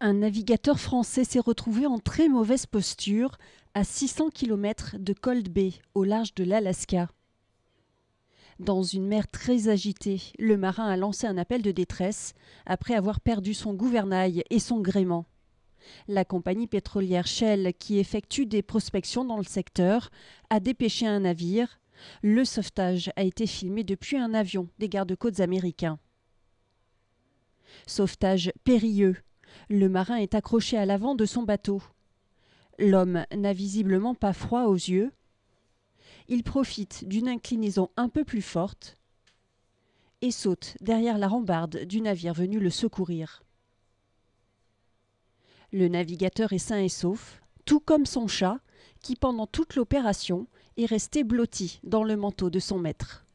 Un navigateur français s'est retrouvé en très mauvaise posture à 600 km de Cold Bay, au large de l'Alaska. Dans une mer très agitée, le marin a lancé un appel de détresse après avoir perdu son gouvernail et son gréement. La compagnie pétrolière Shell, qui effectue des prospections dans le secteur, a dépêché un navire. Le sauvetage a été filmé depuis un avion des gardes-côtes américains. Sauvetage périlleux le marin est accroché à l'avant de son bateau. L'homme n'a visiblement pas froid aux yeux. Il profite d'une inclinaison un peu plus forte et saute derrière la rambarde du navire venu le secourir. Le navigateur est sain et sauf, tout comme son chat, qui pendant toute l'opération est resté blotti dans le manteau de son maître.